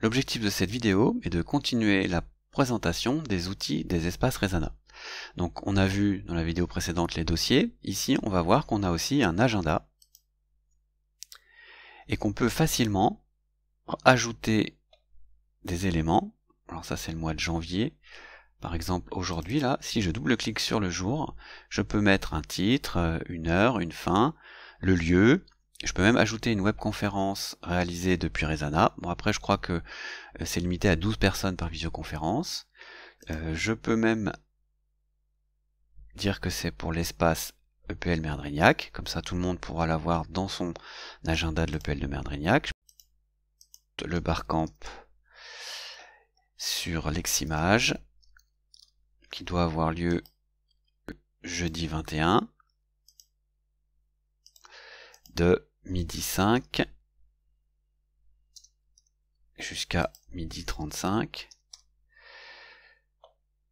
L'objectif de cette vidéo est de continuer la présentation des outils des espaces Resana. Donc on a vu dans la vidéo précédente les dossiers, ici on va voir qu'on a aussi un agenda et qu'on peut facilement ajouter des éléments. Alors ça c'est le mois de janvier. Par exemple aujourd'hui là, si je double-clique sur le jour, je peux mettre un titre, euh, une heure, une fin, le lieu, je peux même ajouter une webconférence réalisée depuis Resana. Bon après je crois que euh, c'est limité à 12 personnes par visioconférence. Euh, je peux même dire que c'est pour l'espace EPL Merdrignac, comme ça tout le monde pourra l'avoir dans son agenda de l'EPL de Merdrignac. Le barcamp sur Leximage, qui doit avoir lieu jeudi 21 de midi 5 jusqu'à midi 35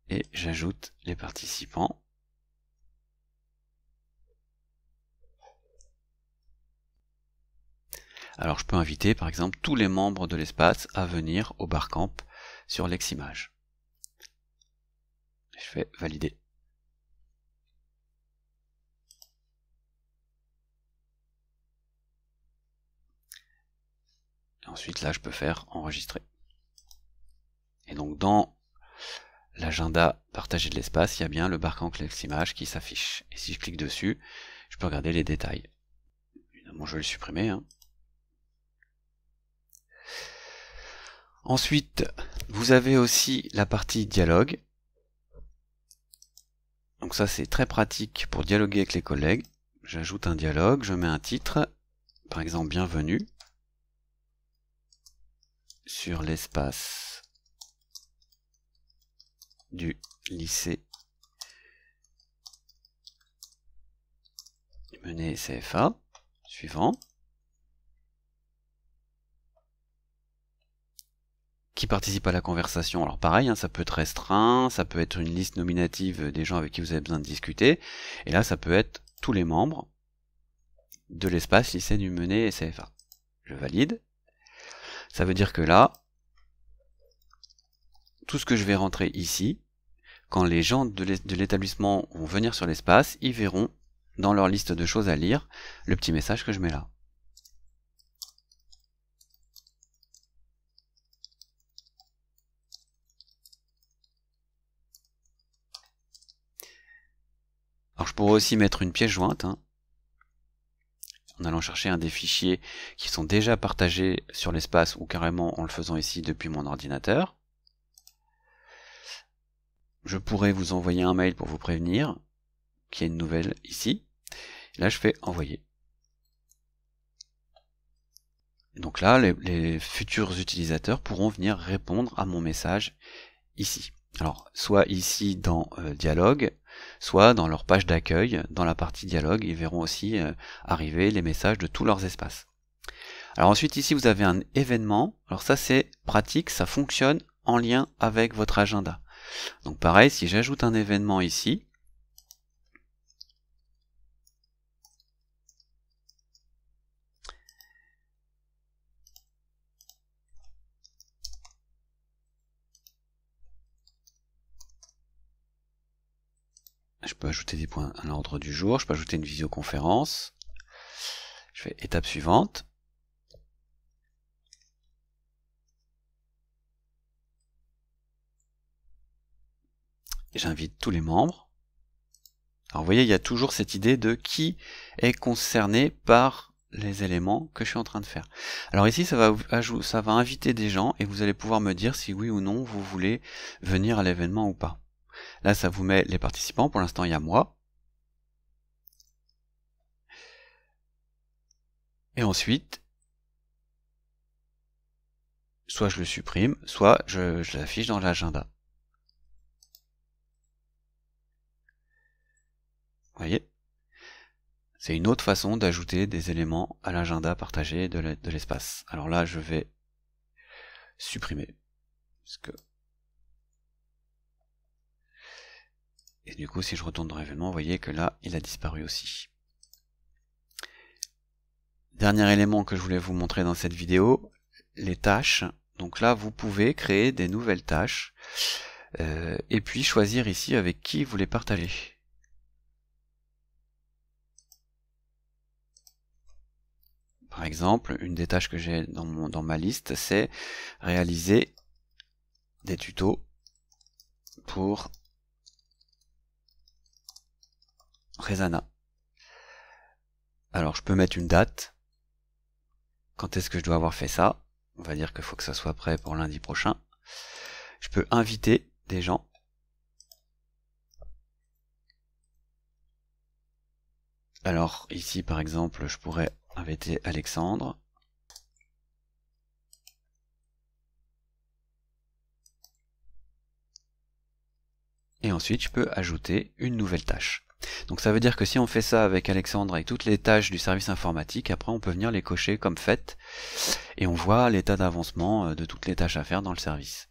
et j'ajoute les participants. Alors je peux inviter par exemple tous les membres de l'espace à venir au barcamp sur Leximage. Je fais valider. ensuite là je peux faire enregistrer. Et donc dans l'agenda partagé de l'espace, il y a bien le barcan Image qui s'affiche. Et si je clique dessus, je peux regarder les détails. Évidemment je vais le supprimer. Hein. Ensuite, vous avez aussi la partie dialogue. Donc ça c'est très pratique pour dialoguer avec les collègues. J'ajoute un dialogue, je mets un titre, par exemple bienvenue sur l'espace du lycée mener CFA. Suivant. Qui participe à la conversation Alors pareil, hein, ça peut être restreint, ça peut être une liste nominative des gens avec qui vous avez besoin de discuter. Et là, ça peut être tous les membres de l'espace lycée du Menet et CFA. Je valide. Ça veut dire que là, tout ce que je vais rentrer ici, quand les gens de l'établissement vont venir sur l'espace, ils verront dans leur liste de choses à lire le petit message que je mets là. Alors je pourrais aussi mettre une pièce jointe. Hein en allant chercher un des fichiers qui sont déjà partagés sur l'espace ou carrément en le faisant ici depuis mon ordinateur. Je pourrais vous envoyer un mail pour vous prévenir qu'il y a une nouvelle ici. Là, je fais envoyer. Donc là, les, les futurs utilisateurs pourront venir répondre à mon message ici. Alors, soit ici dans euh, dialogue, soit dans leur page d'accueil, dans la partie dialogue, ils verront aussi euh, arriver les messages de tous leurs espaces. Alors ensuite ici vous avez un événement, alors ça c'est pratique, ça fonctionne en lien avec votre agenda. Donc pareil, si j'ajoute un événement ici, je peux ajouter des points à l'ordre du jour, je peux ajouter une visioconférence. Je fais étape suivante. J'invite tous les membres. Alors vous voyez, il y a toujours cette idée de qui est concerné par les éléments que je suis en train de faire. Alors ici, ça va, ça va inviter des gens et vous allez pouvoir me dire si oui ou non vous voulez venir à l'événement ou pas. Là, ça vous met les participants. Pour l'instant, il y a moi. Et ensuite, soit je le supprime, soit je, l'affiche dans l'agenda. Vous voyez C'est une autre façon d'ajouter des éléments à l'agenda partagé de l'espace. Alors là, je vais supprimer. Parce que Et du coup, si je retourne dans l'événement, vous voyez que là, il a disparu aussi. Dernier élément que je voulais vous montrer dans cette vidéo, les tâches. Donc là, vous pouvez créer des nouvelles tâches euh, et puis choisir ici avec qui vous les partagez. Par exemple, une des tâches que j'ai dans, dans ma liste, c'est réaliser des tutos pour Rezana. Alors je peux mettre une date. Quand est-ce que je dois avoir fait ça On va dire qu'il faut que ça soit prêt pour lundi prochain. Je peux inviter des gens. Alors ici par exemple je pourrais inviter Alexandre. Et ensuite je peux ajouter une nouvelle tâche. Donc ça veut dire que si on fait ça avec Alexandre, et toutes les tâches du service informatique, après on peut venir les cocher comme faites, et on voit l'état d'avancement euh, de toutes les tâches à faire dans le service.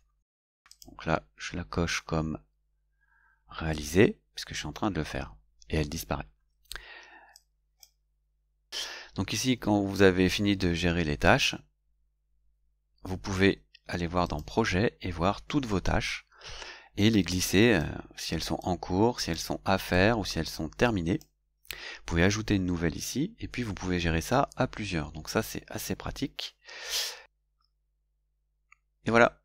Donc là, je la coche comme réalisée, puisque je suis en train de le faire, et elle disparaît. Donc ici, quand vous avez fini de gérer les tâches, vous pouvez aller voir dans Projet et voir toutes vos tâches et les glisser euh, si elles sont en cours, si elles sont à faire ou si elles sont terminées. Vous pouvez ajouter une nouvelle ici et puis vous pouvez gérer ça à plusieurs. Donc ça c'est assez pratique. Et voilà,